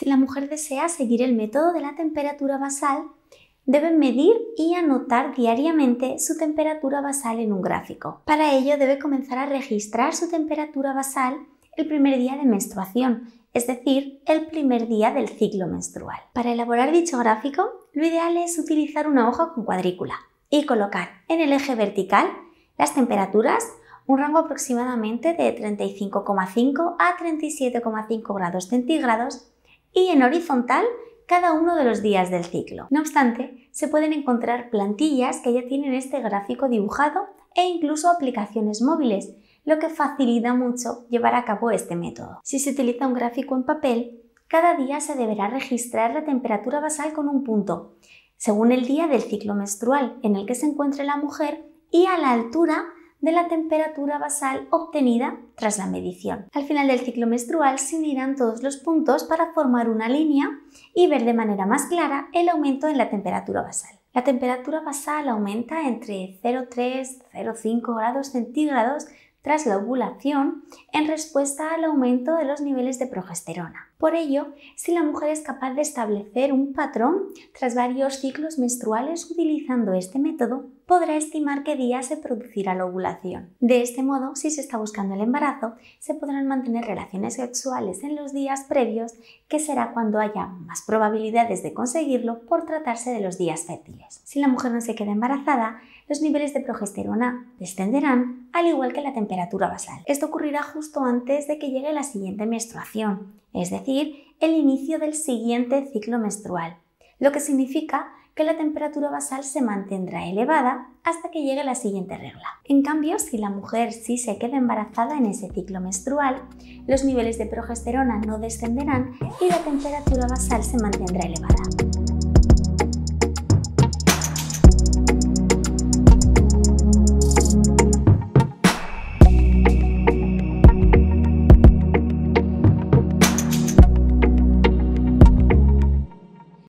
Si la mujer desea seguir el método de la temperatura basal, debe medir y anotar diariamente su temperatura basal en un gráfico. Para ello debe comenzar a registrar su temperatura basal el primer día de menstruación, es decir, el primer día del ciclo menstrual. Para elaborar dicho gráfico, lo ideal es utilizar una hoja con cuadrícula y colocar en el eje vertical las temperaturas, un rango aproximadamente de 35,5 a 37,5 grados centígrados y en horizontal cada uno de los días del ciclo. No obstante, se pueden encontrar plantillas que ya tienen este gráfico dibujado e incluso aplicaciones móviles, lo que facilita mucho llevar a cabo este método. Si se utiliza un gráfico en papel, cada día se deberá registrar la temperatura basal con un punto, según el día del ciclo menstrual en el que se encuentre la mujer y a la altura de la temperatura basal obtenida tras la medición. Al final del ciclo menstrual se unirán todos los puntos para formar una línea y ver de manera más clara el aumento en la temperatura basal. La temperatura basal aumenta entre 0,3 y 0,5 grados centígrados tras la ovulación en respuesta al aumento de los niveles de progesterona. Por ello, si la mujer es capaz de establecer un patrón tras varios ciclos menstruales utilizando este método, podrá estimar qué día se producirá la ovulación. De este modo, si se está buscando el embarazo, se podrán mantener relaciones sexuales en los días previos, que será cuando haya más probabilidades de conseguirlo por tratarse de los días fértiles. Si la mujer no se queda embarazada, los niveles de progesterona descenderán, al igual que la temperatura basal. Esto ocurrirá justo antes de que llegue la siguiente menstruación, es decir, el inicio del siguiente ciclo menstrual, lo que significa que la temperatura basal se mantendrá elevada hasta que llegue la siguiente regla. En cambio, si la mujer sí se queda embarazada en ese ciclo menstrual, los niveles de progesterona no descenderán y la temperatura basal se mantendrá elevada.